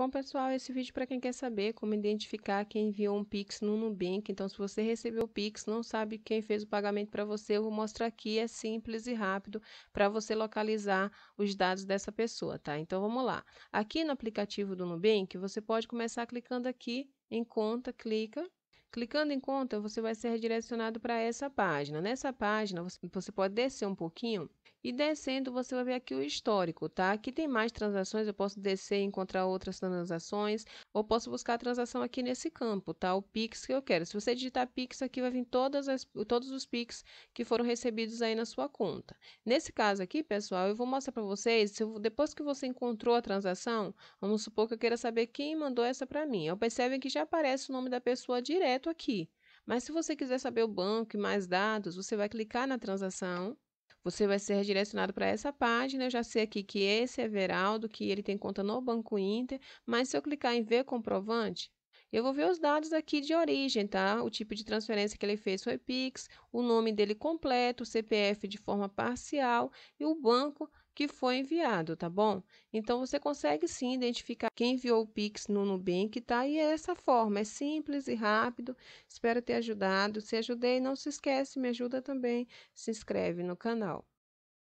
Bom, pessoal, esse vídeo para quem quer saber como identificar quem enviou um Pix no Nubank. Então, se você recebeu o Pix, não sabe quem fez o pagamento para você, eu vou mostrar aqui, é simples e rápido para você localizar os dados dessa pessoa, tá? Então, vamos lá. Aqui no aplicativo do Nubank, você pode começar clicando aqui em conta, clica Clicando em conta, você vai ser redirecionado para essa página. Nessa página, você pode descer um pouquinho e descendo você vai ver aqui o histórico, tá? Aqui tem mais transações, eu posso descer e encontrar outras transações, ou posso buscar a transação aqui nesse campo, tá? O Pix que eu quero. Se você digitar Pix aqui, vai vir todas as, todos os Pix que foram recebidos aí na sua conta. Nesse caso aqui, pessoal, eu vou mostrar para vocês, eu, depois que você encontrou a transação, vamos supor que eu queira saber quem mandou essa para mim. Eu percebem que já aparece o nome da pessoa direto direto aqui. Mas se você quiser saber o banco e mais dados, você vai clicar na transação, você vai ser redirecionado para essa página. Eu já sei aqui que esse é Veraldo, que ele tem conta no Banco Inter, mas se eu clicar em ver comprovante, eu vou ver os dados aqui de origem, tá? O tipo de transferência que ele fez foi Pix, o nome dele completo, o CPF de forma parcial e o banco que foi enviado, tá bom? Então você consegue sim identificar quem enviou o Pix no Nubank, tá? E é essa forma, é simples e rápido. Espero ter ajudado. Se ajudei, não se esquece, me ajuda também. Se inscreve no canal.